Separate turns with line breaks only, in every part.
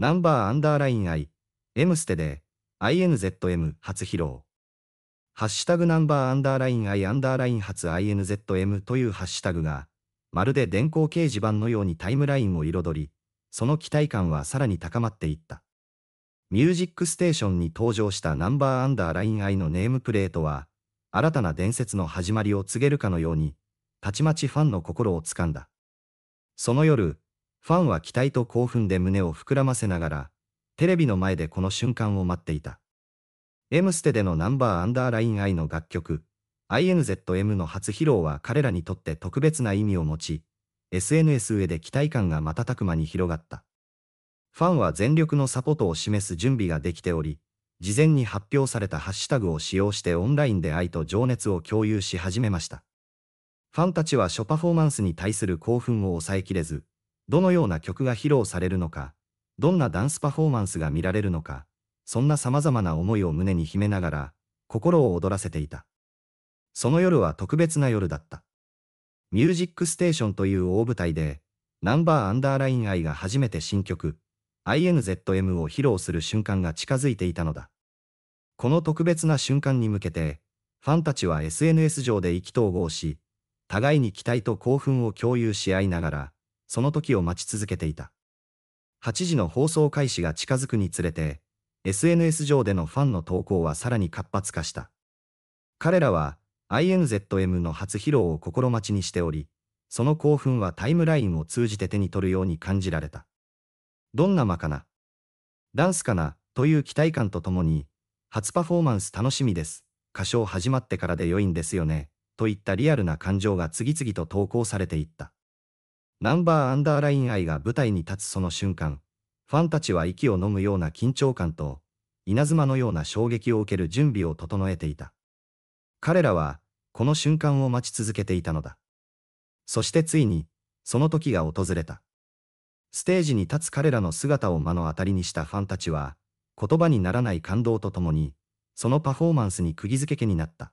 ナンバーアンダーライン I、M ステで、INZM 初披露。ハッシュタグナンバーアンダーライン I アンダーライン初 INZM というハッシュタグが、まるで電光掲示板のようにタイムラインを彩り、その期待感はさらに高まっていった。ミュージックステーションに登場したナンバーアンダーライン I のネームプレートは、新たな伝説の始まりを告げるかのように、たちまちファンの心をつかんだ。その夜、ファンは期待と興奮で胸を膨らませながら、テレビの前でこの瞬間を待っていた。M ステでのナンバーアンダーライン I の楽曲、INZM の初披露は彼らにとって特別な意味を持ち、SNS 上で期待感が瞬く間に広がった。ファンは全力のサポートを示す準備ができており、事前に発表されたハッシュタグを使用してオンラインで愛と情熱を共有し始めました。ファンたちはショパフォーマンスに対する興奮を抑えきれず、どのような曲が披露されるのか、どんなダンスパフォーマンスが見られるのか、そんな様々な思いを胸に秘めながら、心を躍らせていた。その夜は特別な夜だった。ミュージックステーションという大舞台で、ナンバーアンダーライン愛が初めて新曲、INZM を披露する瞬間が近づいていたのだ。この特別な瞬間に向けて、ファンたちは SNS 上で意気投合し、互いに期待と興奮を共有し合いながら、その時を待ち続けていた。8時の放送開始が近づくにつれて、SNS 上でのファンの投稿はさらに活発化した。彼らは INZM の初披露を心待ちにしており、その興奮はタイムラインを通じて手に取るように感じられた。どんな間かなダンスかなという期待感とともに、初パフォーマンス楽しみです。歌唱始まってからで良いんですよね。といったリアルな感情が次々と投稿されていった。ナンバーアンダーライン愛が舞台に立つその瞬間、ファンたちは息を呑むような緊張感と、稲妻のような衝撃を受ける準備を整えていた。彼らは、この瞬間を待ち続けていたのだ。そしてついに、その時が訪れた。ステージに立つ彼らの姿を目の当たりにしたファンたちは、言葉にならない感動とともに、そのパフォーマンスに釘付けになった。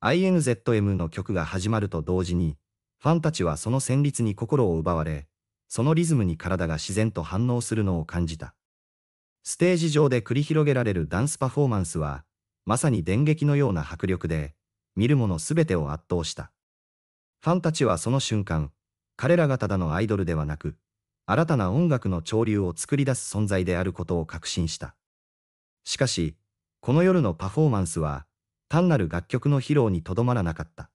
INZM の曲が始まると同時に、ファンたちはその旋律に心を奪われ、そのリズムに体が自然と反応するのを感じた。ステージ上で繰り広げられるダンスパフォーマンスは、まさに電撃のような迫力で、見るもの全てを圧倒した。ファンたちはその瞬間、彼らがただのアイドルではなく、新たな音楽の潮流を作り出す存在であることを確信した。しかし、この夜のパフォーマンスは、単なる楽曲の披露にとどまらなかった。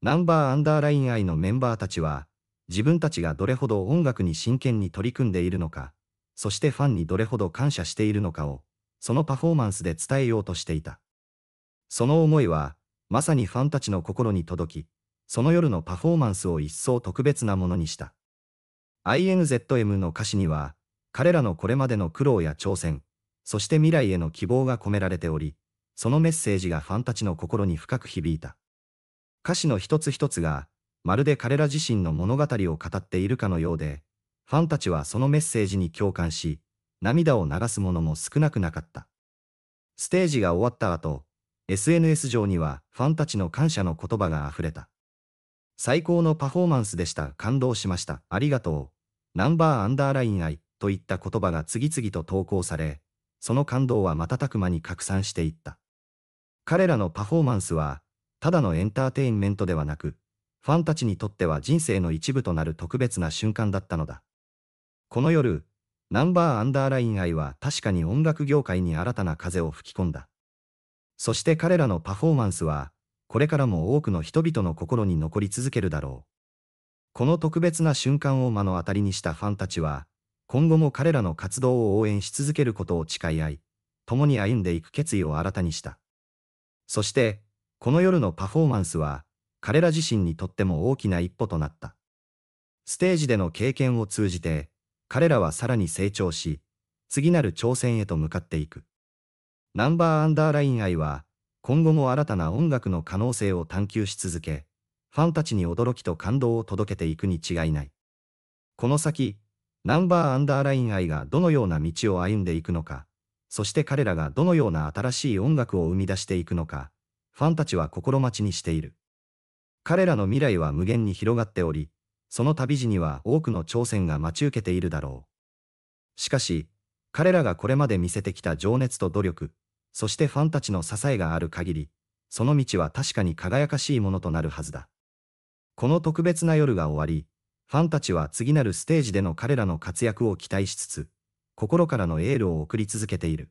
ナンバーアンダーライン愛のメンバーたちは、自分たちがどれほど音楽に真剣に取り組んでいるのか、そしてファンにどれほど感謝しているのかを、そのパフォーマンスで伝えようとしていた。その思いは、まさにファンたちの心に届き、その夜のパフォーマンスを一層特別なものにした。INZM の歌詞には、彼らのこれまでの苦労や挑戦、そして未来への希望が込められており、そのメッセージがファンたちの心に深く響いた。歌詞の一つ一つが、まるで彼ら自身の物語を語っているかのようで、ファンたちはそのメッセージに共感し、涙を流すものも少なくなかった。ステージが終わった後、SNS 上にはファンたちの感謝の言葉が溢れた。最高のパフォーマンスでした。感動しました。ありがとう。ナンバーアンダーライン愛といった言葉が次々と投稿され、その感動は瞬く間に拡散していった。彼らのパフォーマンスはただのエンターテインメントではなく、ファンたちにとっては人生の一部となる特別な瞬間だったのだ。この夜、ナンバーアンダーライン愛は確かに音楽業界に新たな風を吹き込んだ。そして彼らのパフォーマンスは、これからも多くの人々の心に残り続けるだろう。この特別な瞬間を目の当たりにしたファンたちは、今後も彼らの活動を応援し続けることを誓い合い、共に歩んでいく決意を新たにした。そして、この夜のパフォーマンスは、彼ら自身にとっても大きな一歩となった。ステージでの経験を通じて、彼らはさらに成長し、次なる挑戦へと向かっていく。ナンバーアンダーライン愛は、今後も新たな音楽の可能性を探求し続け、ファンたちに驚きと感動を届けていくに違いない。この先、ナンバーアンダーライン愛がどのような道を歩んでいくのか、そして彼らがどのような新しい音楽を生み出していくのか、ファンたちは心待ちにしている。彼らの未来は無限に広がっており、その旅路には多くの挑戦が待ち受けているだろう。しかし、彼らがこれまで見せてきた情熱と努力、そしてファンたちの支えがある限り、その道は確かに輝かしいものとなるはずだ。この特別な夜が終わり、ファンたちは次なるステージでの彼らの活躍を期待しつつ、心からのエールを送り続けている。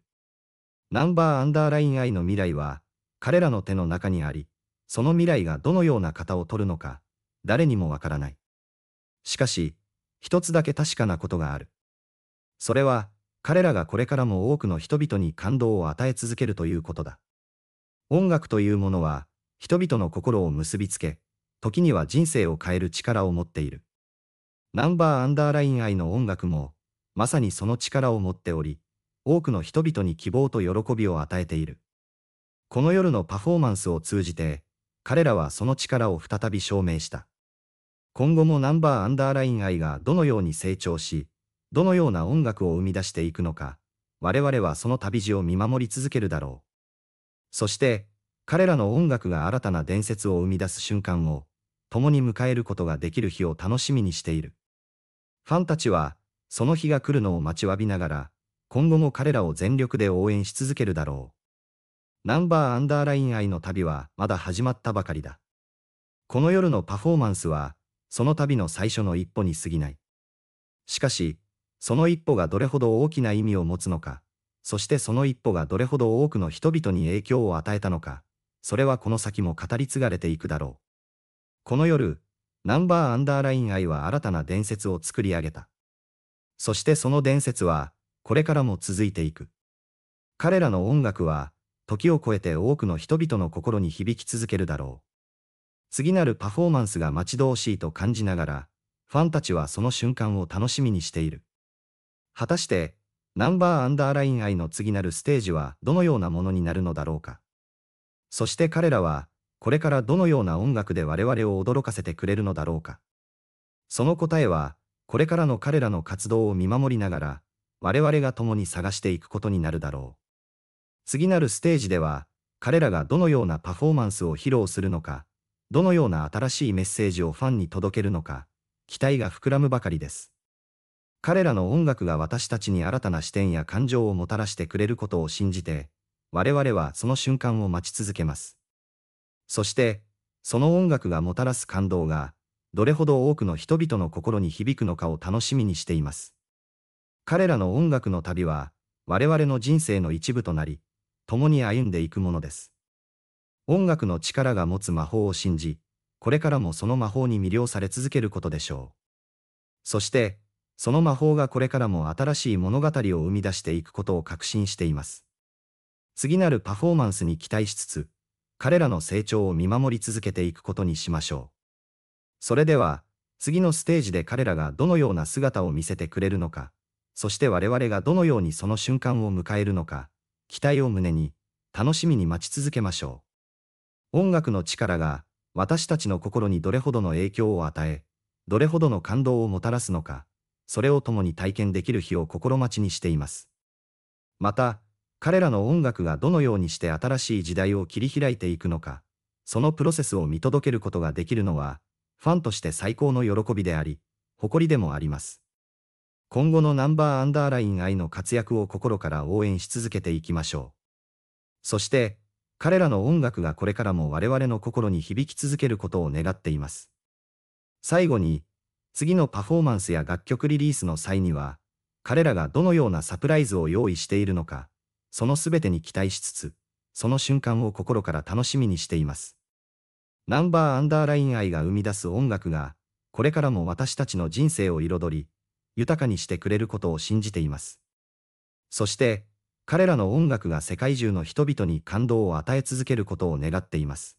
ナンバーアンダーライン I の未来は、彼らの手の中にあり、その未来がどのような型を取るのか、誰にもわからない。しかし、一つだけ確かなことがある。それは、彼らがこれからも多くの人々に感動を与え続けるということだ。音楽というものは、人々の心を結びつけ、時には人生を変える力を持っている。ナンバーアンダーライン愛の音楽も、まさにその力を持っており、多くの人々に希望と喜びを与えている。この夜のパフォーマンスを通じて、彼らはその力を再び証明した。今後もナンバーアンダーライン愛がどのように成長し、どのような音楽を生み出していくのか、我々はその旅路を見守り続けるだろう。そして、彼らの音楽が新たな伝説を生み出す瞬間を、共に迎えることができる日を楽しみにしている。ファンたちは、その日が来るのを待ちわびながら、今後も彼らを全力で応援し続けるだろう。ナンバーアンダーライン愛の旅はまだ始まったばかりだ。この夜のパフォーマンスは、その旅の最初の一歩に過ぎない。しかし、その一歩がどれほど大きな意味を持つのか、そしてその一歩がどれほど多くの人々に影響を与えたのか、それはこの先も語り継がれていくだろう。この夜、ナンバーアンダーライン愛は新たな伝説を作り上げた。そしてその伝説は、これからも続いていく。彼らの音楽は、時を超えて多くの人々の心に響き続けるだろう。次なるパフォーマンスが待ち遠しいと感じながら、ファンたちはその瞬間を楽しみにしている。果たして、ナンバーアンダーライン愛の次なるステージはどのようなものになるのだろうか。そして彼らは、これからどのような音楽で我々を驚かせてくれるのだろうか。その答えは、これからの彼らの活動を見守りながら、我々が共に探していくことになるだろう。次なるステージでは、彼らがどのようなパフォーマンスを披露するのか、どのような新しいメッセージをファンに届けるのか、期待が膨らむばかりです。彼らの音楽が私たちに新たな視点や感情をもたらしてくれることを信じて、我々はその瞬間を待ち続けます。そして、その音楽がもたらす感動が、どれほど多くの人々の心に響くのかを楽しみにしています。彼らの音楽の旅は、我々の人生の一部となり、共に歩んでいくものです。音楽の力が持つ魔法を信じ、これからもその魔法に魅了され続けることでしょう。そして、その魔法がこれからも新しい物語を生み出していくことを確信しています。次なるパフォーマンスに期待しつつ、彼らの成長を見守り続けていくことにしましょう。それでは、次のステージで彼らがどのような姿を見せてくれるのか、そして我々がどのようにその瞬間を迎えるのか、期待を胸に、楽しみに待ち続けましょう。音楽の力が、私たちの心にどれほどの影響を与え、どれほどの感動をもたらすのか、それを共に体験できる日を心待ちにしています。また、彼らの音楽がどのようにして新しい時代を切り開いていくのか、そのプロセスを見届けることができるのは、ファンとして最高の喜びであり、誇りでもあります。今後のナンバーアンダーライン愛の活躍を心から応援し続けていきましょう。そして、彼らの音楽がこれからも我々の心に響き続けることを願っています。最後に、次のパフォーマンスや楽曲リリースの際には、彼らがどのようなサプライズを用意しているのか、その全てに期待しつつ、その瞬間を心から楽しみにしています。ナンバーアンダーライン愛が生み出す音楽が、これからも私たちの人生を彩り、豊かにしてくれることを信じています。そして、彼らの音楽が世界中の人々に感動を与え続けることを願っています。